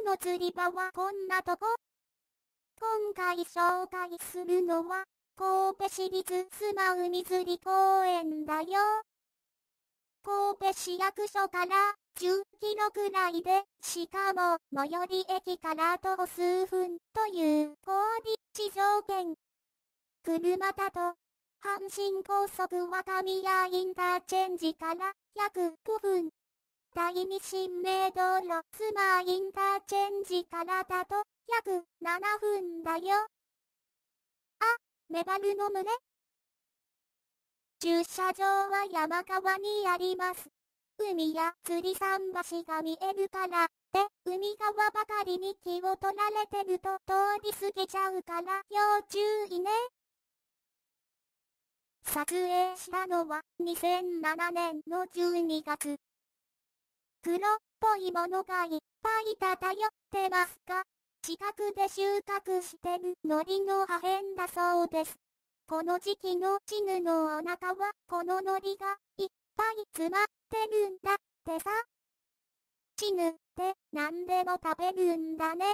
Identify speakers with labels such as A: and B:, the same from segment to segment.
A: 今の釣り場はこんなとこ今回紹介するのは、神戸市立須磨海釣り公園だよ。神戸市役所から10キロくらいで、しかも最寄り駅から徒歩数分という高立地条件。車だと、阪神高速若宮インターチェンジから約5分第二新明道路妻インターチェンジからだと約7分だよ。あ、メバルの群れ駐車場は山側にあります。海や釣り桟橋が見えるから、で、海側ばかりに気を取られてると通り過ぎちゃうから要注意ね。撮影したのは2007年の12月。黒っぽいものがいっぱい漂ってますが、近くで収穫してる海苔の破片だそうです。この時期のチヌのお腹はこの海苔がいっぱい詰まってるんだってさ。チヌって何でも食べるんだね。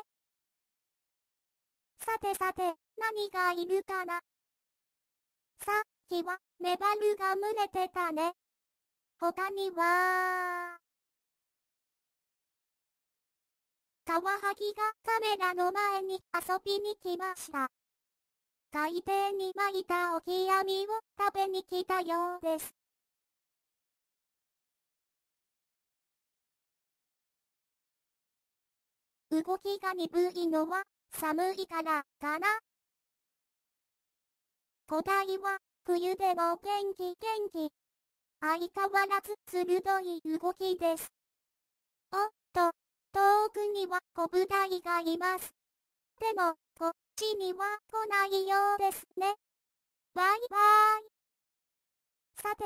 A: さてさて、何がいるかなさっきはメバルが群れてたね。他には、カワハギがカメラの前に遊びに来ました。海底に巻いたオキアミを食べに来たようです。動きが鈍いのは寒いからかな。古代は冬でも元気元気。相変わらず鋭い動きです。おっと、遠くにはコブダイがいます。でも、こっちには来ないようですね。わいわーい。さて、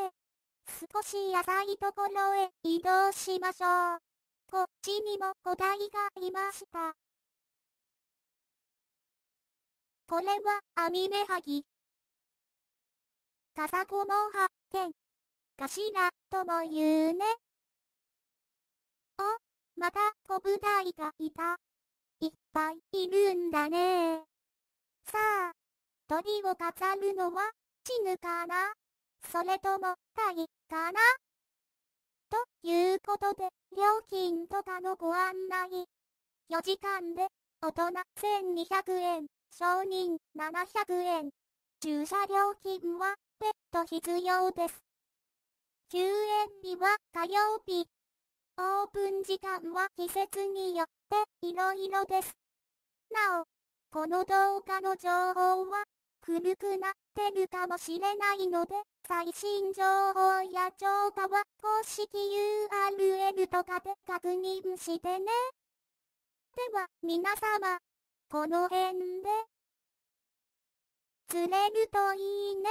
A: 少し浅いところへ移動しましょう。こっちにも古代がいました。これはアミメハギ。カサゴも発見。ら？とも言うね。また小舞台がいた。いっぱいいるんだねさあ、鳥を飾るのは、チヌかなそれとも、タイかなということで、料金とかのご案内。4時間で、大人1200円、承人700円。駐車料金は、ペット必要です。休園日は火曜日。オープン時間は季節によっていろいろです。なお、この動画の情報は古くなってるかもしれないので、最新情報や調査は公式 URL とかで確認してね。では皆様、この辺で釣れるといいね。